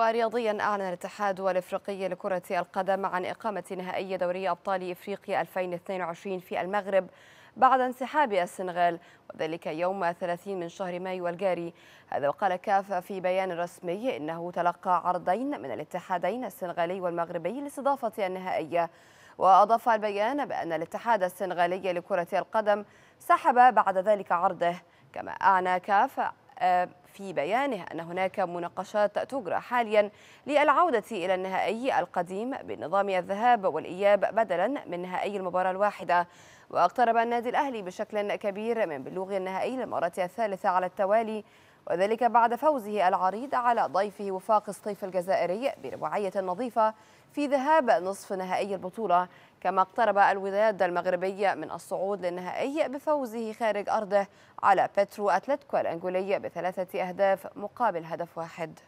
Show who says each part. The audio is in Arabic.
Speaker 1: ورياضيا أعلن الاتحاد الإفريقي لكرة القدم عن إقامة نهائي دوري أبطال إفريقيا 2022 في المغرب بعد انسحاب السنغال وذلك يوم 30 من شهر مايو الجاري هذا وقال كاف في بيان رسمي إنه تلقى عرضين من الاتحادين السنغالي والمغربي لاستضافة النهائية وأضاف البيان بأن الاتحاد السنغالي لكرة القدم سحب بعد ذلك عرضه كما أعنى كاف في بيانه أن هناك مناقشات تجرى حاليا للعودة إلى النهائي القديم بنظام الذهاب والإياب بدلا من نهائي المباراة الواحدة واقترب النادي الأهلي بشكل كبير من بلوغ النهائي للمرة الثالثة على التوالي وذلك بعد فوزه العريض على ضيفه وفاق الصيف الجزائري برباعية نظيفة في ذهاب نصف نهائي البطولة كما اقترب الوداد المغربي من الصعود للنهائي بفوزه خارج أرضه على بترو أتلتكو الأنجولي بثلاثة أهداف مقابل هدف واحد